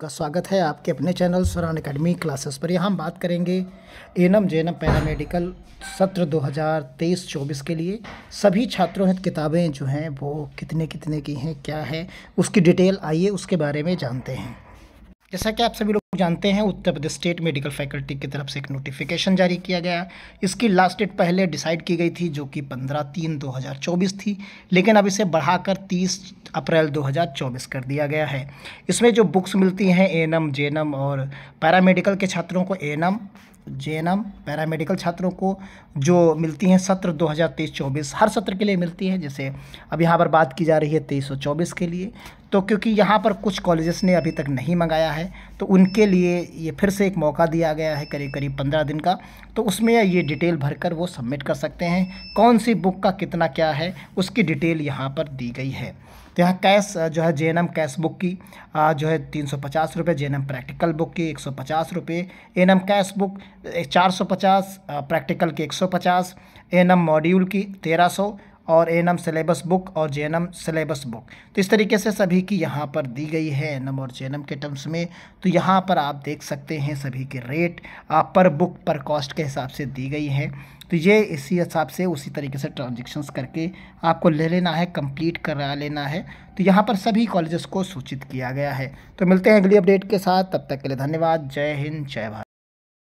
का स्वागत है आपके अपने चैनल सुरान अकेडमी क्लासेस पर यहाँ हम बात करेंगे एनम जैनम पैरामेडिकल सत्र 2023-24 के लिए सभी छात्रों हित किताबें जो हैं वो कितने कितने की हैं क्या है उसकी डिटेल आइए उसके बारे में जानते हैं जैसा कि आप सभी लोग जानते हैं Uttar Pradesh state medical faculty की तरफ से एक नोटिफिकेशन जारी किया गया इसकी लास्ट डेट पहले डिसाइड की गई थी जो कि 15 तीन 2024 थी लेकिन अब इसे बढ़ाकर 30 अप्रैल 2024 कर दिया गया है इसमें जो बुक्स मिलती हैं ए एन एम और पैरामेडिकल के छात्रों को ए एन जेएनएम पैरामेडिकल छात्रों को जो मिलती हैं सत्र 2023-24 हर सत्र के लिए मिलती है जैसे अब यहाँ पर बात की जा रही है 23 और 24 के लिए तो क्योंकि यहाँ पर कुछ कॉलेजेस ने अभी तक नहीं मंगाया है तो उनके लिए ये फिर से एक मौका दिया गया है करीब करीब पंद्रह दिन का तो उसमें ये डिटेल भरकर वो सबमिट कर सकते हैं कौन सी बुक का कितना क्या है उसकी डिटेल यहाँ पर दी गई है तो यहाँ कैश जो है जे कैश बुक की जो है तीन सौ पचास रुपये जे प्रैक्टिकल बुक की एक सौ पचास रुपये एन कैश बुक चार सौ पचास प्रैक्टिकल की एक सौ पचास एन मॉड्यूल की तेरह सौ और एन एम सिलेबस बुक और G N M syllabus book तो इस तरीके से सभी की यहाँ पर दी गई है एन एम और जे एन एम के टर्म्स में तो यहाँ पर आप देख सकते हैं सभी के रेट पर बुक पर कॉस्ट के हिसाब से दी गई है तो ये इसी हिसाब से उसी तरीके से ट्रांजेक्शन्स करके आपको ले लेना है कंप्लीट करा लेना है तो यहाँ पर सभी कॉलेजेस को सूचित किया गया है तो मिलते हैं अगली अपडेट के साथ तब तक के लिए धन्यवाद जय हिंद जय भारत